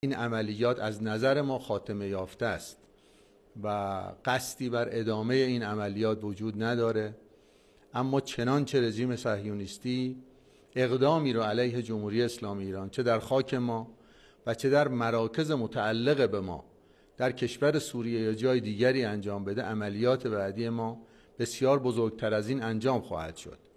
این عملیات از نظر ما خاتمه یافته است و قصدی بر ادامه این عملیات وجود نداره اما چنانچه رژیم صهیونیستی اقدامی رو علیه جمهوری اسلامی ایران چه در خاک ما و چه در مراکز متعلق به ما در کشور سوریه یا جای دیگری انجام بده عملیات بعدی ما بسیار بزرگتر از این انجام خواهد شد